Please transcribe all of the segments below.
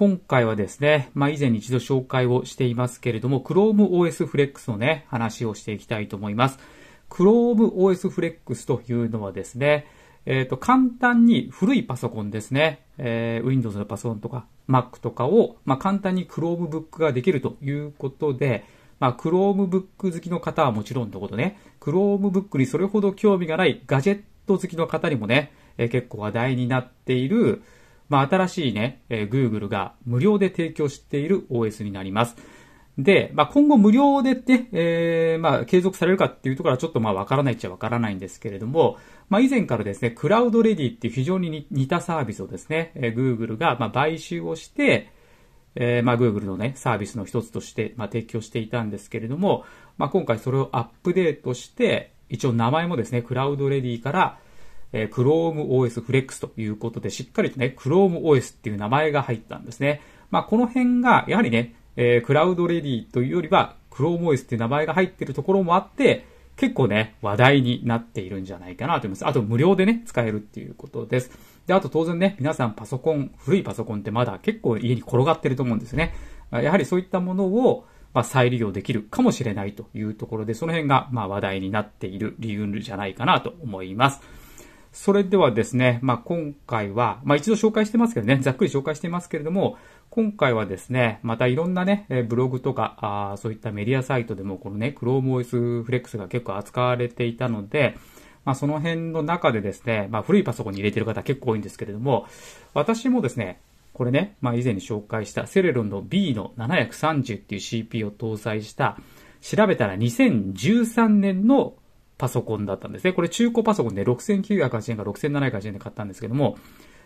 今回はですね、まあ、以前に一度紹介をしていますけれども、Chrome OS Flex のね、話をしていきたいと思います。Chrome OS Flex というのはですね、えっ、ー、と、簡単に古いパソコンですね、えー、Windows のパソコンとか Mac とかを、まあ、簡単に Chromebook ができるということで、まあ、Chromebook 好きの方はもちろんのことね、Chromebook にそれほど興味がないガジェット好きの方にもね、えー、結構話題になっている、まあ、新しいね、えー、Google が無料で提供している OS になります。で、まあ、今後無料でね、えー、まあ、継続されるかっていうところはちょっとまあ、わからないっちゃわからないんですけれども、まあ、以前からですね、クラウドレディっていう非常に似たサービスをですね、えー、Google がまあ、買収をして、えー、まあ、Google のね、サービスの一つとして、まあ、提供していたんですけれども、まあ、今回それをアップデートして、一応名前もですね、クラウドレディから、えー、Chrome OS Flex ということで、しっかりとね、Chrome OS っていう名前が入ったんですね。まあ、この辺が、やはりね、えー、クラウドレディというよりは、Chrome OS っていう名前が入ってるところもあって、結構ね、話題になっているんじゃないかなと思います。あと、無料でね、使えるっていうことです。で、あと当然ね、皆さんパソコン、古いパソコンってまだ結構家に転がってると思うんですね。やはりそういったものを、まあ、再利用できるかもしれないというところで、その辺が、まあ、話題になっている理由じゃないかなと思います。それではですね、まあ、今回は、まあ、一度紹介してますけどね、ざっくり紹介してますけれども、今回はですね、またいろんなね、ブログとか、あそういったメディアサイトでも、このね、Chrome OS Flex が結構扱われていたので、まあ、その辺の中でですね、まあ、古いパソコンに入れてる方結構多いんですけれども、私もですね、これね、まあ、以前に紹介したセレロンの B の730っていう c p を搭載した、調べたら2013年のパソコンだったんですね。これ中古パソコンで6980円か6780円で買ったんですけども、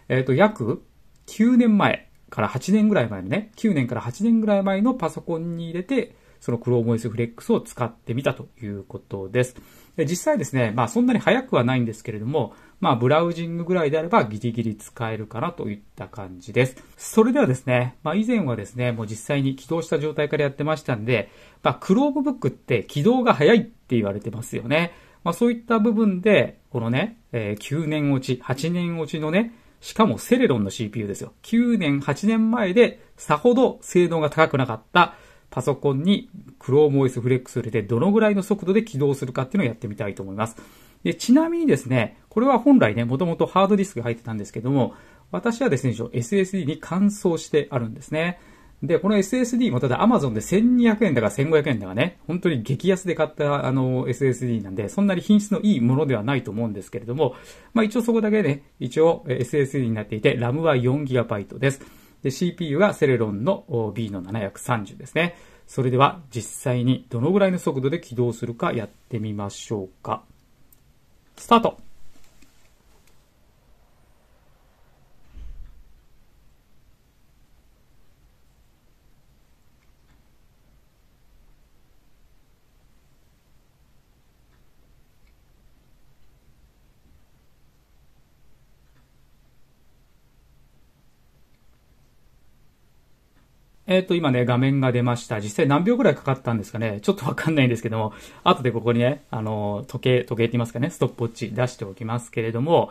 えっ、ー、と、約9年前から8年ぐらい前のね、9年から8年ぐらい前のパソコンに入れて、その Chrome OS Flex を使ってみたということです。で実際ですね、まあそんなに早くはないんですけれども、まあブラウジングぐらいであればギリギリ使えるかなといった感じです。それではですね、まあ以前はですね、もう実際に起動した状態からやってましたんで、まあ Chromebook って起動が早いって言われてますよね。まあ、そういった部分で、このね、えー、9年落ち、8年落ちのね、しかもセレロンの CPU ですよ。9年、8年前でさほど性能が高くなかったパソコンに Chrome OS Flex 入れてどのぐらいの速度で起動するかっていうのをやってみたいと思います。で、ちなみにですね、これは本来ね、もともとハードディスクが入ってたんですけども、私はですね、SSD に乾燥してあるんですね。で、この SSD もただ Amazon で1200円だか1500円だかね、本当に激安で買ったあの SSD なんで、そんなに品質のいいものではないと思うんですけれども、まあ一応そこだけね、一応 SSD になっていて、RAM は 4GB です。で、CPU がセレロンの B の730ですね。それでは実際にどのぐらいの速度で起動するかやってみましょうか。スタートえっ、ー、と、今ね、画面が出ました。実際何秒くらいかかったんですかね。ちょっとわかんないんですけども、後でここにね、あの、時計、時計って言いますかね、ストップウォッチ出しておきますけれども、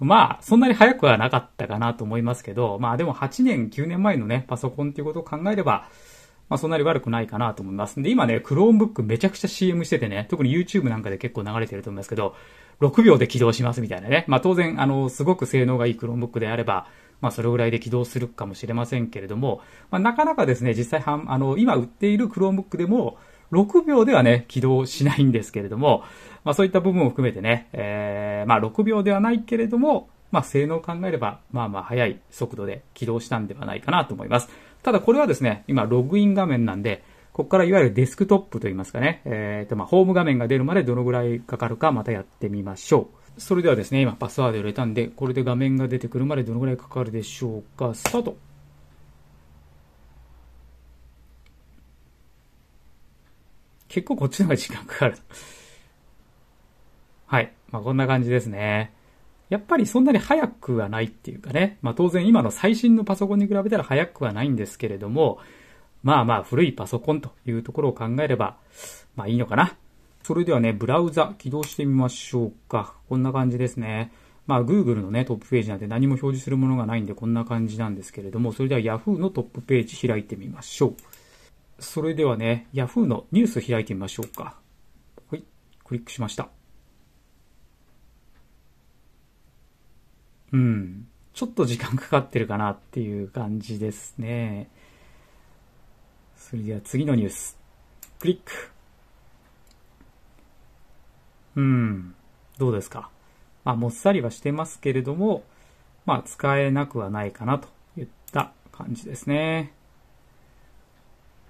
まあ、そんなに早くはなかったかなと思いますけど、まあでも8年、9年前のね、パソコンっていうことを考えれば、まあそんなに悪くないかなと思います。で、今ね、Chromebook めちゃくちゃ CM しててね、特に YouTube なんかで結構流れてると思いますけど、6秒で起動しますみたいなね。まあ当然、あの、すごく性能がいい Chromebook であれば、まあ、それぐらいで起動するかもしれませんけれども、まあ、なかなかですね、実際はん、あの、今売っている Chromebook でも、6秒ではね、起動しないんですけれども、まあ、そういった部分を含めてね、えー、まあ、6秒ではないけれども、まあ、性能を考えれば、まあまあ、早い速度で起動したんではないかなと思います。ただ、これはですね、今、ログイン画面なんで、ここからいわゆるデスクトップといいますかね、えー、と、まあ、ホーム画面が出るまでどのぐらいかかるか、またやってみましょう。それではですね、今パスワード入れたんで、これで画面が出てくるまでどのぐらいかかるでしょうか。スタート結構こっちの方が時間かかる。はい。まあ、こんな感じですね。やっぱりそんなに早くはないっていうかね。まあ、当然今の最新のパソコンに比べたら早くはないんですけれども、まあまあ古いパソコンというところを考えれば、まあいいのかなそれではね、ブラウザ起動してみましょうか。こんな感じですね。まあ、Google のね、トップページなんて何も表示するものがないんで、こんな感じなんですけれども、それでは Yahoo のトップページ開いてみましょう。それではね、Yahoo のニュース開いてみましょうか。はい、クリックしました。うん、ちょっと時間かかってるかなっていう感じですね。それでは次のニュース、クリック。うん、どうですか。まあ、もっさりはしてますけれども、まあ、使えなくはないかなといった感じですね。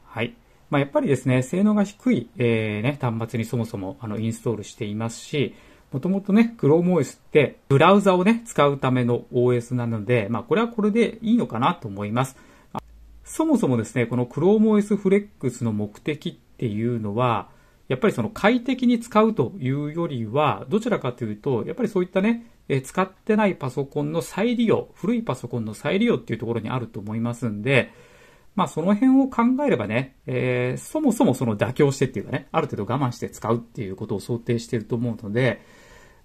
はい。まあ、やっぱりですね、性能が低い、えー、ね、端末にそもそもあのインストールしていますし、もともとね、ChromeOS ってブラウザをね、使うための OS なので、まあ、これはこれでいいのかなと思います。そもそもですね、この ChromeOS Flex の目的っていうのは、やっぱりその快適に使うというよりは、どちらかというと、やっぱりそういったね、え使ってないパソコンの再利用、古いパソコンの再利用っていうところにあると思いますんで、まあその辺を考えればね、えー、そもそもその妥協してっていうかね、ある程度我慢して使うっていうことを想定してると思うので、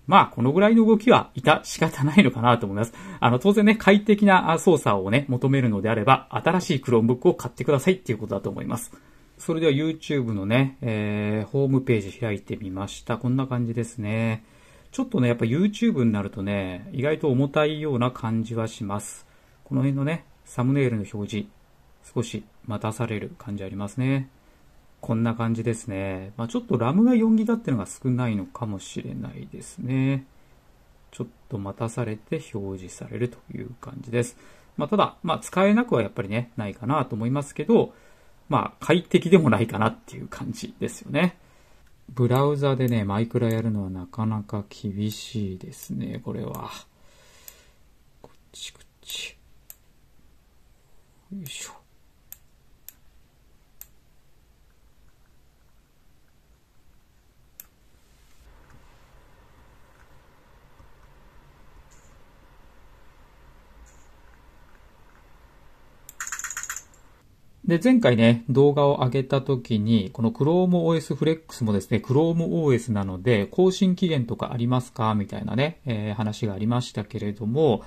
まあこのぐらいの動きはいた仕方ないのかなと思います。あの当然ね、快適な操作をね、求めるのであれば、新しい Chromebook を買ってくださいっていうことだと思います。それでは YouTube のね、えー、ホームページ開いてみました。こんな感じですね。ちょっとね、やっぱ YouTube になるとね、意外と重たいような感じはします。この辺のね、サムネイルの表示、少し待たされる感じありますね。こんな感じですね。まあ、ちょっとラムが4ギガってのが少ないのかもしれないですね。ちょっと待たされて表示されるという感じです。まあ、ただ、まあ、使えなくはやっぱりね、ないかなと思いますけど、まあ快適でもないかなっていう感じですよね。ブラウザでね、マイクラやるのはなかなか厳しいですね、これは。こっちこっち。よいしょ。で、前回ね、動画を上げた時に、この ChromeOS Flex もですね、ChromeOS なので、更新期限とかありますかみたいなね、えー、話がありましたけれども、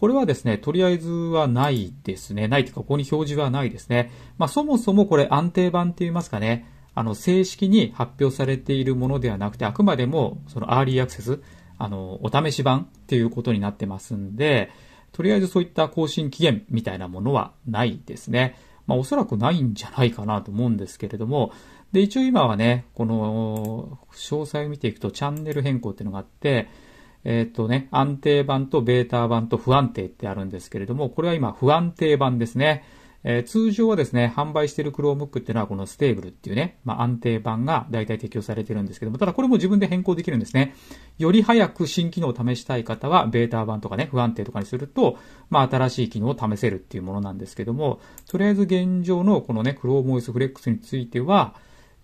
これはですね、とりあえずはないですね。ないというか、ここに表示はないですね。まあ、そもそもこれ安定版って言いますかね、あの、正式に発表されているものではなくて、あくまでも、その、アーリーアクセス、あの、お試し版っていうことになってますんで、とりあえずそういった更新期限みたいなものはないですね。まあ、おそらくないんじゃないかなと思うんですけれども、で、一応今はね、この、詳細を見ていくとチャンネル変更っていうのがあって、えっ、ー、とね、安定版とベータ版と不安定ってあるんですけれども、これは今不安定版ですね。えー、通常はですね、販売している Chromebook っていうのはこのステーブルっていうね、まあ、安定版が大体適用されてるんですけども、ただこれも自分で変更できるんですね。より早く新機能を試したい方は、ベータ版とかね、不安定とかにすると、まあ、新しい機能を試せるっていうものなんですけども、とりあえず現状のこのね、Chrome OS Flex については、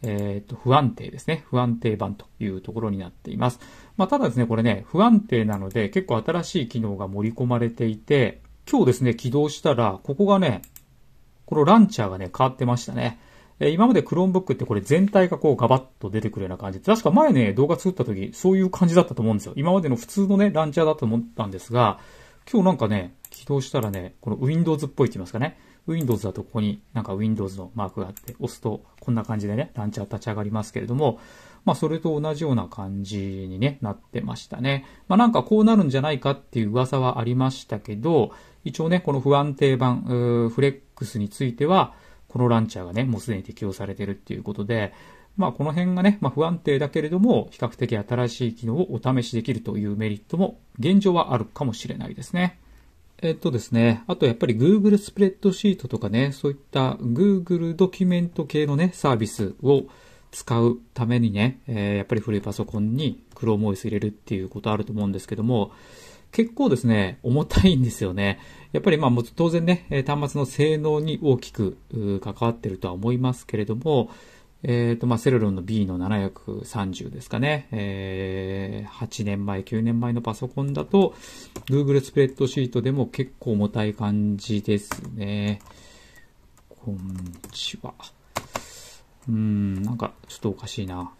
えっ、ー、と、不安定ですね。不安定版というところになっています。まあ、ただですね、これね、不安定なので、結構新しい機能が盛り込まれていて、今日ですね、起動したら、ここがね、このランチャーがね、変わってましたね。え今までクローンブックってこれ全体がこうガバッと出てくるような感じ。確か前ね、動画作った時、そういう感じだったと思うんですよ。今までの普通のね、ランチャーだと思ったんですが、今日なんかね、起動したらね、この Windows っぽいって言いますかね。Windows だとここになんか Windows のマークがあって、押すとこんな感じでね、ランチャー立ち上がりますけれども、まあそれと同じような感じに、ね、なってましたね。まあなんかこうなるんじゃないかっていう噂はありましたけど、一応ね、この不安定版、フレックスについては、このランチャーがね、もうすでに適用されてるっていうことで、まあこの辺がね、まあ不安定だけれども、比較的新しい機能をお試しできるというメリットも現状はあるかもしれないですね。えっとですね、あとやっぱり Google スプレッドシートとかね、そういった Google ドキュメント系のね、サービスを使うためにね、えー、やっぱり古いパソコンに Chrome OS 入れるっていうことあると思うんですけども、結構ですね、重たいんですよね。やっぱりまあも当然ね、端末の性能に大きく関わってるとは思いますけれども、えっ、ー、とまあセルロンの B の730ですかね、えー、8年前、9年前のパソコンだと、Google スプレッドシートでも結構重たい感じですね。こんにちは。うん、なんかちょっとおかしいな。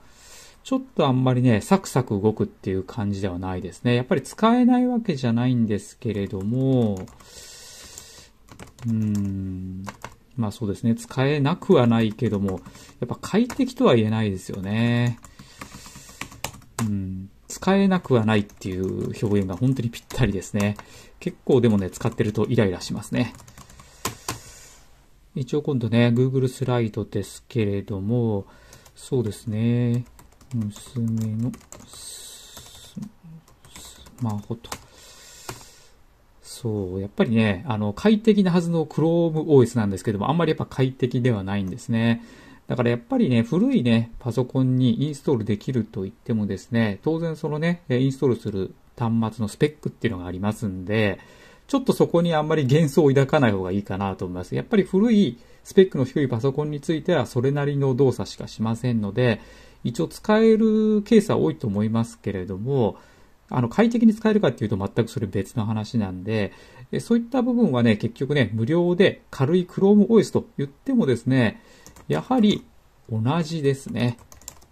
ちょっとあんまりね、サクサク動くっていう感じではないですね。やっぱり使えないわけじゃないんですけれども、うーん、まあそうですね、使えなくはないけども、やっぱ快適とは言えないですよね。うん、使えなくはないっていう表現が本当にぴったりですね。結構でもね、使ってるとイライラしますね。一応今度ね、Google スライドですけれども、そうですね。娘のスマホと。そう、やっぱりね、あの、快適なはずの ChromeOS なんですけども、あんまりやっぱ快適ではないんですね。だからやっぱりね、古いね、パソコンにインストールできると言ってもですね、当然そのね、インストールする端末のスペックっていうのがありますんで、ちょっとそこにあんまり幻想を抱かない方がいいかなと思います。やっぱり古いスペックの低いパソコンについてはそれなりの動作しかしませんので、一応使えるケースは多いと思いますけれども、あの、快適に使えるかっていうと全くそれ別の話なんで、そういった部分はね、結局ね、無料で軽い Chrome OS と言ってもですね、やはり同じですね。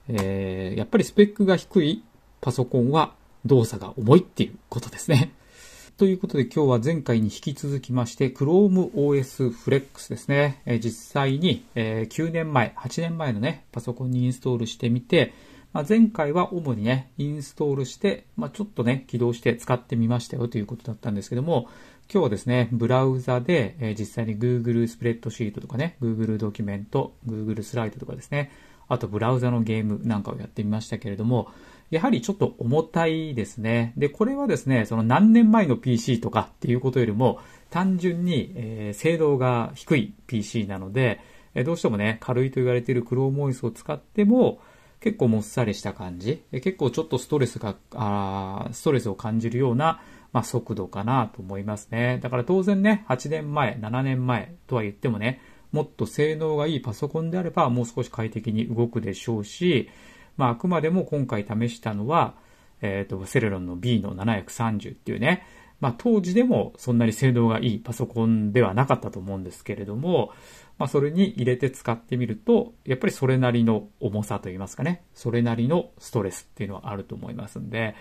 えー、やっぱりスペックが低いパソコンは動作が重いっていうことですね。ということで今日は前回に引き続きまして Chrome OS Flex ですね。え実際に、え9年前、8年前のね、パソコンにインストールしてみて、まあ、前回は主にね、インストールして、まあ、ちょっとね、起動して使ってみましたよということだったんですけども、今日はですね、ブラウザで、え実際に Google スプレッドシートとかね、Google ドキュメント、Google スライドとかですね、あとブラウザのゲームなんかをやってみましたけれども、やはりちょっと重たいですね。で、これはですね、その何年前の PC とかっていうことよりも、単純に、えー、精度が低い PC なので、えどうしてもね、軽いと言われているクロームイスを使っても、結構もっさりした感じ、結構ちょっとストレスが、あストレスを感じるような、まあ、速度かなと思いますね。だから当然ね、8年前、7年前とは言ってもね、もっと性能がいいパソコンであればもう少し快適に動くでしょうし、まあ、あくまでも今回試したのは、えっ、ー、と、セレロンの B の730っていうね、まあ、当時でもそんなに性能がいいパソコンではなかったと思うんですけれども、まあ、それに入れて使ってみると、やっぱりそれなりの重さといいますかね、それなりのストレスっていうのはあると思いますんで、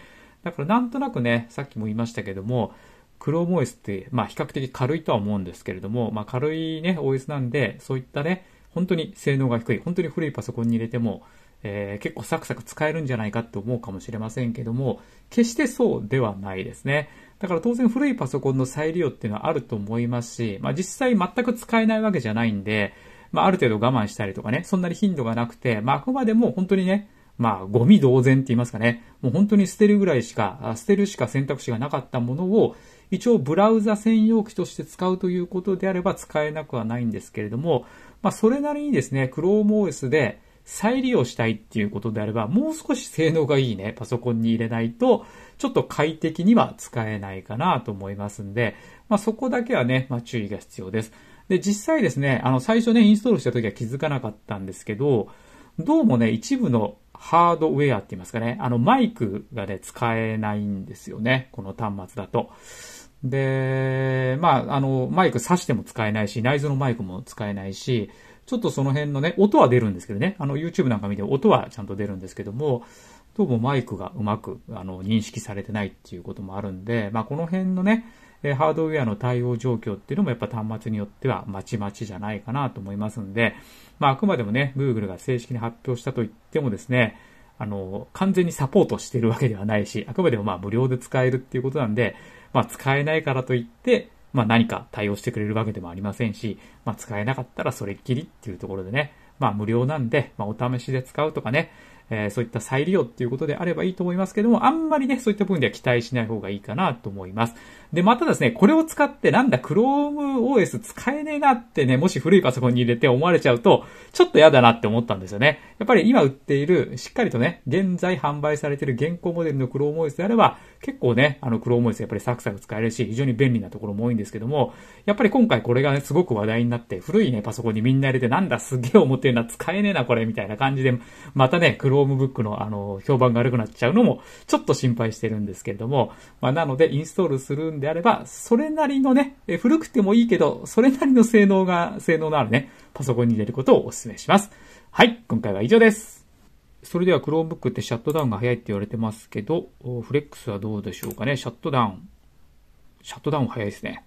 だからなんとなくね、さっきも言いましたけども、Chrome OS って、まあ、比較的軽いとは思うんですけれども、まあ、軽いね、OS なんで、そういったね、本当に性能が低い、本当に古いパソコンに入れても、えー、結構サクサク使えるんじゃないかって思うかもしれませんけども、決してそうではないですね。だから当然古いパソコンの再利用っていうのはあると思いますし、まあ実際全く使えないわけじゃないんで、まあある程度我慢したりとかね、そんなに頻度がなくて、まああくまでも本当にね、まあゴミ同然って言いますかね、もう本当に捨てるぐらいしか、捨てるしか選択肢がなかったものを、一応ブラウザ専用機として使うということであれば使えなくはないんですけれども、まあそれなりにですね、Chrome OS で、再利用したいっていうことであれば、もう少し性能がいいね、パソコンに入れないと、ちょっと快適には使えないかなと思いますんで、まあ、そこだけはね、まあ、注意が必要です。で、実際ですね、あの、最初ね、インストールした時は気づかなかったんですけど、どうもね、一部のハードウェアって言いますかね、あの、マイクがね、使えないんですよね、この端末だと。で、まあ、あの、マイク挿しても使えないし、内蔵のマイクも使えないし、ちょっとその辺のね、音は出るんですけどね、あの YouTube なんか見て音はちゃんと出るんですけども、どうもマイクがうまくあの認識されてないっていうこともあるんで、まあこの辺のね、ハードウェアの対応状況っていうのもやっぱ端末によってはまちまちじゃないかなと思いますんで、まああくまでもね、Google が正式に発表したと言ってもですね、あの、完全にサポートしてるわけではないし、あくまでもまあ無料で使えるっていうことなんで、まあ使えないからといって、まあ何か対応してくれるわけでもありませんし、まあ使えなかったらそれっきりっていうところでね、まあ無料なんで、まあお試しで使うとかね、えー、そういった再利用っていうことであればいいと思いますけども、あんまりね、そういった部分では期待しない方がいいかなと思います。で、またですね、これを使ってなんだ、ChromeOS 使えねえなってね、もし古いパソコンに入れて思われちゃうと、ちょっと嫌だなって思ったんですよね。やっぱり今売っている、しっかりとね、現在販売されている現行モデルの ChromeOS であれば、結構ね、あの ChromeOS やっぱりサクサク使えるし、非常に便利なところも多いんですけども、やっぱり今回これがね、すごく話題になって、古いね、パソコンにみんな入れて、なんだ、すげえ思ってるな、使えねえな、これ、みたいな感じで、またね、Chrome ロームブックのあの、評判が悪くなっちゃうのも、ちょっと心配してるんですけれども、まあ、なので、インストールするんであれば、それなりのね、古くてもいいけど、それなりの性能が、性能のあるね、パソコンに入れることをお勧めします。はい、今回は以上です。それでは Chromebook ってシャットダウンが早いって言われてますけど、フレックスはどうでしょうかね。シャットダウン。シャットダウン早いですね。